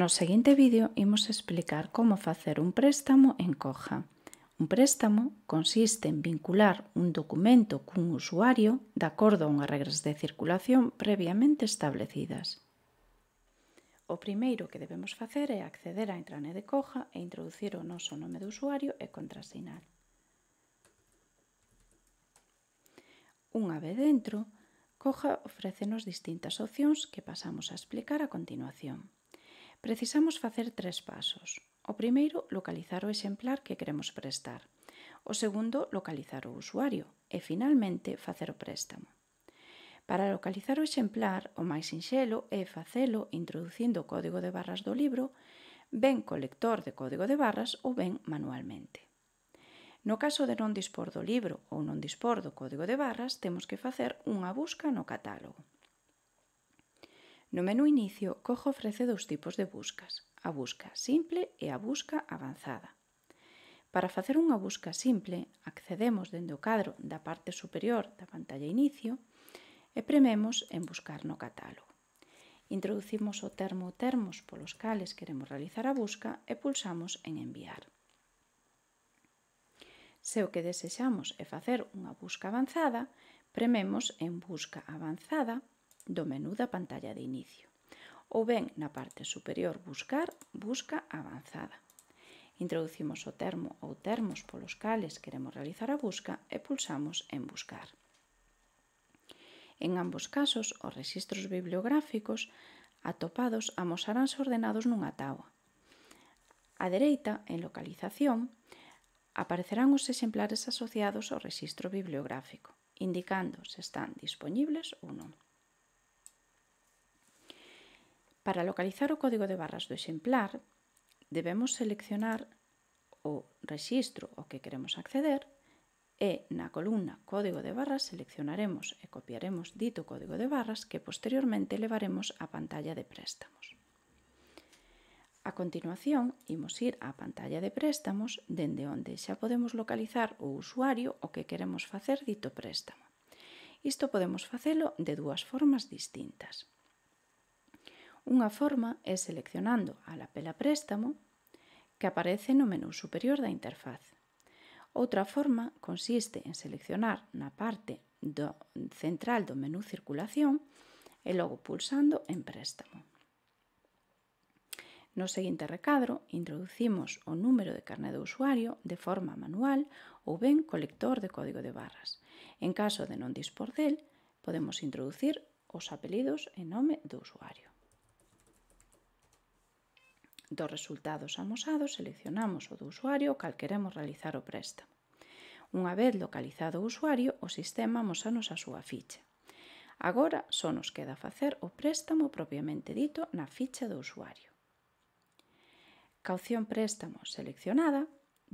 No seguinte vídeo imos explicar como facer un préstamo en Coja. Un préstamo consiste en vincular un documento cun usuario de acordo a unhas regras de circulación previamente establecidas. O primeiro que debemos facer é acceder á intranet de Coja e introducir o noso nome de usuario e contrasinar. Unha vez dentro, Coja ofrécenos distintas opcións que pasamos a explicar a continuación. Precisamos facer tres pasos. O primeiro, localizar o exemplar que queremos prestar. O segundo, localizar o usuario. E finalmente, facer o préstamo. Para localizar o exemplar, o máis sinxelo é facelo introducindo o código de barras do libro, ben colector de código de barras ou ben manualmente. No caso de non dispor do libro ou non dispor do código de barras, temos que facer unha busca no catálogo. No menú inicio, Cojo ofrece dous tipos de buscas, a busca simple e a busca avanzada. Para facer unha busca simple, accedemos dende o cadro da parte superior da pantalla inicio e prememos en buscar no catálogo. Introducimos o termo termos polos cales queremos realizar a busca e pulsamos en enviar. Se o que desexamos é facer unha busca avanzada, prememos en busca avanzada do menú da pantalla de inicio ou ben na parte superior Buscar, Busca avanzada. Introducimos o termo ou termos polos cales queremos realizar a busca e pulsamos en Buscar. En ambos casos, os registros bibliográficos atopados amosaránse ordenados nunha taua. A dereita, en localización, aparecerán os exemplares asociados ao rexistro bibliográfico, indicando se están dispoñibles ou non. Para localizar o código de barras do exemplar, debemos seleccionar o rexistro ao que queremos acceder e na columna Código de barras seleccionaremos e copiaremos dito código de barras que posteriormente levaremos á pantalla de préstamos. A continuación, imos ir á pantalla de préstamos dende onde xa podemos localizar o usuario o que queremos facer dito préstamo. Isto podemos facelo de dúas formas distintas. Unha forma é seleccionando a lapela préstamo que aparece no menú superior da interfaz. Outra forma consiste en seleccionar na parte do central do menú circulación e logo pulsando en préstamo. No seguinte recadro introducimos o número de carné do usuario de forma manual ou ben colector de código de barras. En caso de non dispor del, podemos introducir os apelidos e nome do usuario. Dos resultados amosados seleccionamos o do usuario ao cal queremos realizar o préstamo. Unha vez localizado o usuario, o sistema amosanos a súa ficha. Agora só nos queda facer o préstamo propiamente dito na ficha do usuario. Caución préstamo seleccionada,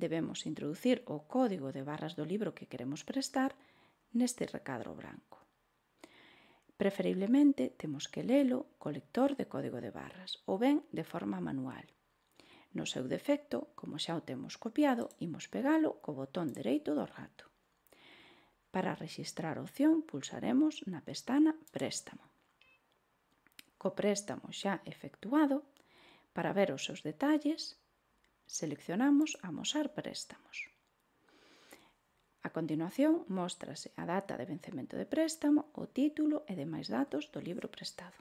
debemos introducir o código de barras do libro que queremos prestar neste recadro branco. Preferiblemente temos que lelo co lector de código de barras ou ben de forma manual. No seu defecto, como xa o temos copiado, imos pegalo co botón dereito do rato. Para rexistrar a opción pulsaremos na pestana Préstamo. Co préstamo xa efectuado, para ver os seus detalles, seleccionamos Amosar préstamos. A continuación, móstrase a data de vencemento de préstamo, o título e demais datos do libro prestado.